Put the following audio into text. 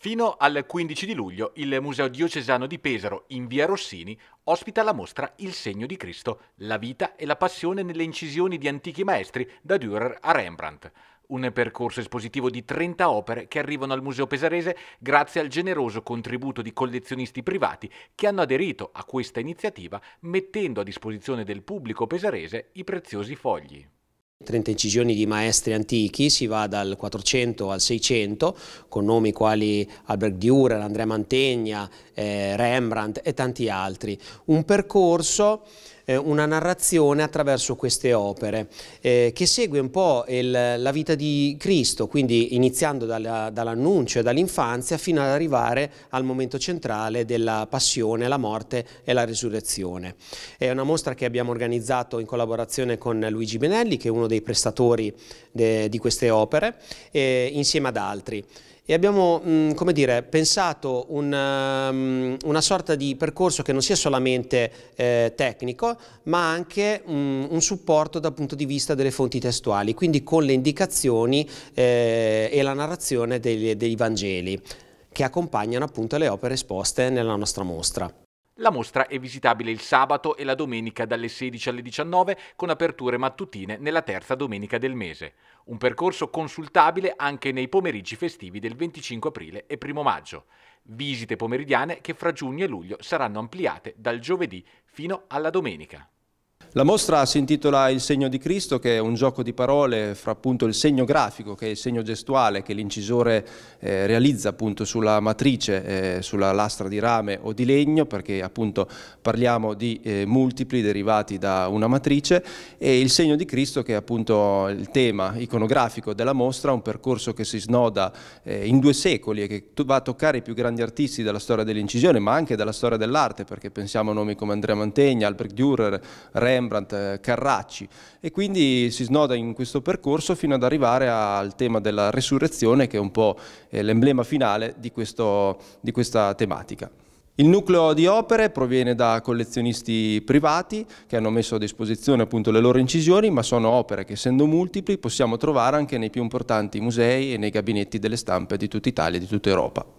Fino al 15 di luglio il Museo Diocesano di Pesaro in via Rossini ospita la mostra Il segno di Cristo, la vita e la passione nelle incisioni di antichi maestri da Dürer a Rembrandt. Un percorso espositivo di 30 opere che arrivano al Museo Pesarese grazie al generoso contributo di collezionisti privati che hanno aderito a questa iniziativa mettendo a disposizione del pubblico pesarese i preziosi fogli. 30 incisioni di maestri antichi, si va dal 400 al 600 con nomi quali Albert Dürer, Andrea Mantegna, eh, Rembrandt e tanti altri. Un percorso eh, una narrazione attraverso queste opere eh, che segue un po' il, la vita di Cristo, quindi iniziando dall'annuncio e dall'infanzia fino ad arrivare al momento centrale della passione, la morte e la resurrezione. È una mostra che abbiamo organizzato in collaborazione con Luigi Benelli, che è uno dei prestatori de, di queste opere, eh, insieme ad altri e abbiamo mh, mm, dire, pensato una, ehm, una sorta di percorso che non sia solamente eh, tecnico, ma anche mh, mm, un supporto dal punto di vista delle fonti testuali, quindi con le indicazioni eh, e la narrazione dei, dei Vangeli che accompagnano appunto le opere esposte nella nostra mostra. La mostra è visitabile il sabato e la domenica dalle 16 alle 19 con aperture mattutine nella terza domenica del mese. Un percorso consultabile anche nei pomeriggi festivi del 25 aprile e 1 maggio. Visite pomeridiane che fra giugno e luglio saranno ampliate dal giovedì fino alla domenica. La mostra si intitola Il segno di Cristo, che è un gioco di parole fra appunto il segno grafico, che è il segno gestuale che l'incisore eh, realizza appunto sulla matrice, eh, sulla lastra di rame o di legno, perché appunto parliamo di eh, multipli derivati da una matrice, e il segno di Cristo che è appunto il tema iconografico della mostra, un percorso che si snoda eh, in due secoli e che va a toccare i più grandi artisti della storia dell'incisione, ma anche della storia dell'arte, perché pensiamo a nomi come Andrea Mantegna, Albrecht Dürer, Re Rembrandt, eh, Carracci e quindi si snoda in questo percorso fino ad arrivare al tema della resurrezione che è un po' eh, l'emblema finale di, questo, di questa tematica. Il nucleo di opere proviene da collezionisti privati che hanno messo a disposizione appunto le loro incisioni, ma sono opere che essendo multipli possiamo trovare anche nei più importanti musei e nei gabinetti delle stampe di tutta Italia e di tutta Europa.